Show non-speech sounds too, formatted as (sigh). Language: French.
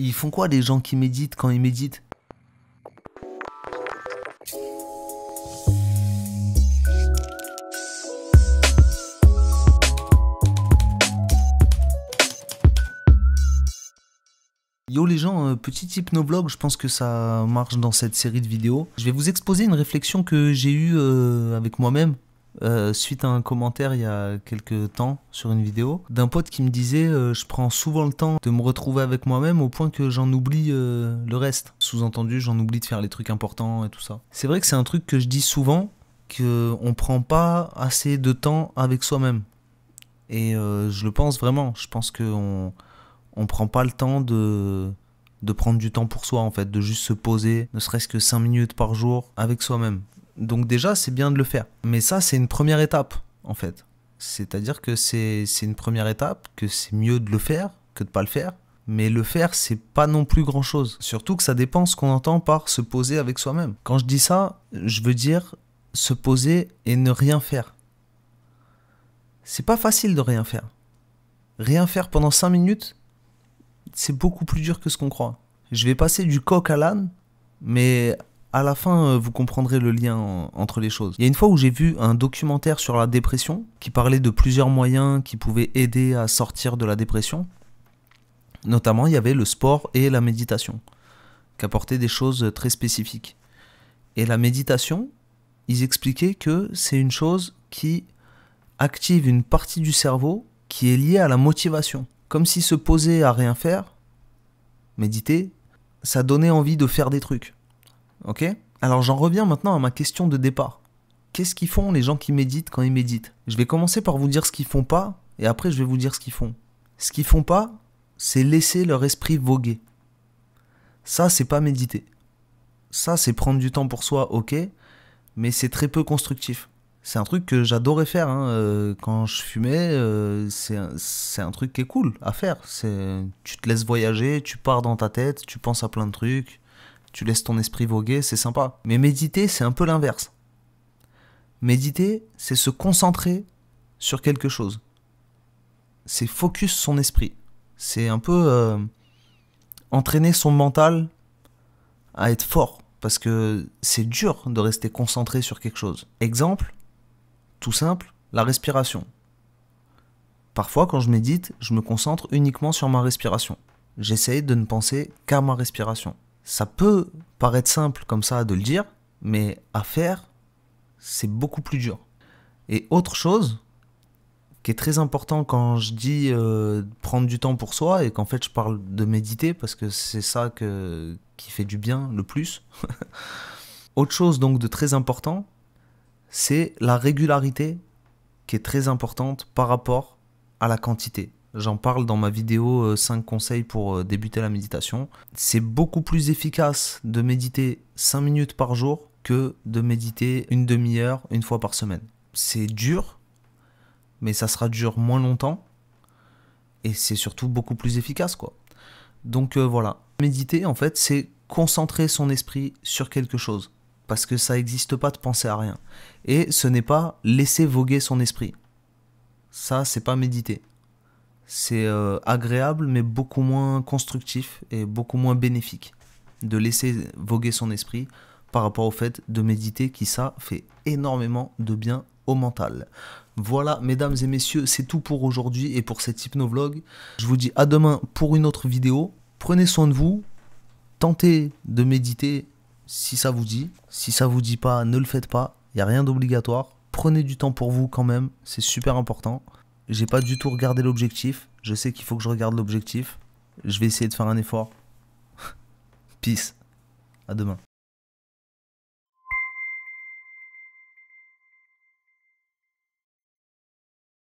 Ils font quoi les gens qui méditent quand ils méditent Yo les gens, euh, petit hypnoblog, je pense que ça marche dans cette série de vidéos. Je vais vous exposer une réflexion que j'ai eue euh, avec moi-même euh, suite à un commentaire il y a quelques temps sur une vidéo d'un pote qui me disait euh, je prends souvent le temps de me retrouver avec moi-même au point que j'en oublie euh, le reste. Sous-entendu, j'en oublie de faire les trucs importants et tout ça. C'est vrai que c'est un truc que je dis souvent qu'on prend pas assez de temps avec soi-même. Et je le pense vraiment. Je pense qu'on on prend pas le temps de de prendre du temps pour soi en fait, de juste se poser, ne serait-ce que 5 minutes par jour avec soi-même. Donc déjà, c'est bien de le faire. Mais ça, c'est une première étape, en fait. C'est-à-dire que c'est une première étape, que c'est mieux de le faire que de pas le faire. Mais le faire, c'est pas non plus grand chose. Surtout que ça dépend ce qu'on entend par se poser avec soi-même. Quand je dis ça, je veux dire se poser et ne rien faire. C'est pas facile de rien faire. Rien faire pendant 5 minutes, c'est beaucoup plus dur que ce qu'on croit. Je vais passer du coq à l'âne, mais à la fin, euh, vous comprendrez le lien entre les choses. Il y a une fois où j'ai vu un documentaire sur la dépression qui parlait de plusieurs moyens qui pouvaient aider à sortir de la dépression. Notamment, il y avait le sport et la méditation, qui apportaient des choses très spécifiques. Et la méditation, ils expliquaient que c'est une chose qui active une partie du cerveau qui est liée à la motivation. Comme si se poser à rien faire, méditer, ça donnait envie de faire des trucs. Ok Alors j'en reviens maintenant à ma question de départ. Qu'est-ce qu'ils font les gens qui méditent quand ils méditent Je vais commencer par vous dire ce qu'ils font pas, et après je vais vous dire ce qu'ils font. Ce qu'ils font pas, c'est laisser leur esprit voguer. Ça, c'est pas méditer. Ça, c'est prendre du temps pour soi, ok, mais c'est très peu constructif. C'est un truc que j'adorais faire hein, euh, quand je fumais. Euh, c'est un, un truc qui est cool à faire. Tu te laisses voyager, tu pars dans ta tête, tu penses à plein de trucs tu laisses ton esprit voguer, c'est sympa. Mais méditer, c'est un peu l'inverse. Méditer, c'est se concentrer sur quelque chose. C'est focus son esprit. C'est un peu euh, entraîner son mental à être fort. Parce que c'est dur de rester concentré sur quelque chose. Exemple, tout simple, la respiration. Parfois, quand je médite, je me concentre uniquement sur ma respiration. J'essaye de ne penser qu'à ma respiration. Ça peut paraître simple comme ça de le dire, mais à faire, c'est beaucoup plus dur. Et autre chose qui est très important quand je dis euh, prendre du temps pour soi et qu'en fait je parle de méditer parce que c'est ça qui fait du bien le plus. (laughs) autre chose donc de très important, c'est la régularité qui est très importante par rapport à la quantité. J'en parle dans ma vidéo 5 euh, conseils pour euh, débuter la méditation. C'est beaucoup plus efficace de méditer 5 minutes par jour que de méditer une demi-heure une fois par semaine. C'est dur, mais ça sera dur moins longtemps et c'est surtout beaucoup plus efficace quoi. Donc euh, voilà, méditer en fait, c'est concentrer son esprit sur quelque chose parce que ça n'existe pas de penser à rien et ce n'est pas laisser voguer son esprit. Ça, c'est pas méditer c'est euh, agréable mais beaucoup moins constructif et beaucoup moins bénéfique de laisser voguer son esprit par rapport au fait de méditer qui ça fait énormément de bien au mental. Voilà mesdames et messieurs, c'est tout pour aujourd'hui et pour cet hypnovlog. Je vous dis à demain pour une autre vidéo. Prenez soin de vous, tentez de méditer si ça vous dit. Si ça vous dit pas, ne le faites pas, il n'y a rien d'obligatoire. Prenez du temps pour vous quand même, c'est super important. J'ai pas du tout regardé l'objectif. Je sais qu'il faut que je regarde l'objectif. Je vais essayer de faire un effort. (laughs) Peace. À demain.